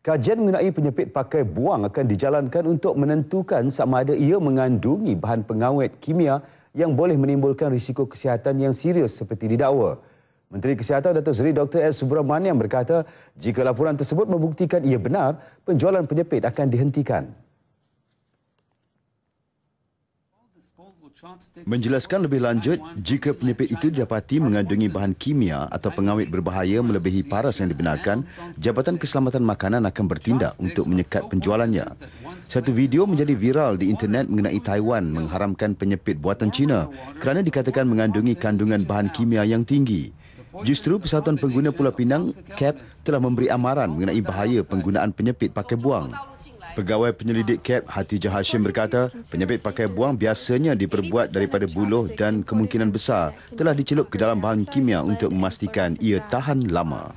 Kajian mengenai penyepit pakai buang akan dijalankan untuk menentukan sama ada ia mengandungi bahan pengawet kimia yang boleh menimbulkan risiko kesihatan yang serius seperti didakwa. Menteri Kesihatan Datuk Seri Dr. S. Subramaniam berkata, jika laporan tersebut membuktikan ia benar, penjualan penyepit akan dihentikan. Menjelaskan lebih lanjut, jika penyepit itu didapati mengandungi bahan kimia atau pengawet berbahaya melebihi paras yang dibenarkan, Jabatan Keselamatan Makanan akan bertindak untuk menyekat penjualannya. Satu video menjadi viral di internet mengenai Taiwan mengharamkan penyepit buatan China kerana dikatakan mengandungi kandungan bahan kimia yang tinggi. Justru pesatuan Pengguna Pulau Pinang, CAP, telah memberi amaran mengenai bahaya penggunaan penyepit pakai buang. Pegawai penyelidik KEP Hatijah Hashim berkata, penyabit pakai buang biasanya diperbuat daripada buluh dan kemungkinan besar telah dicelup ke dalam bahan kimia untuk memastikan ia tahan lama.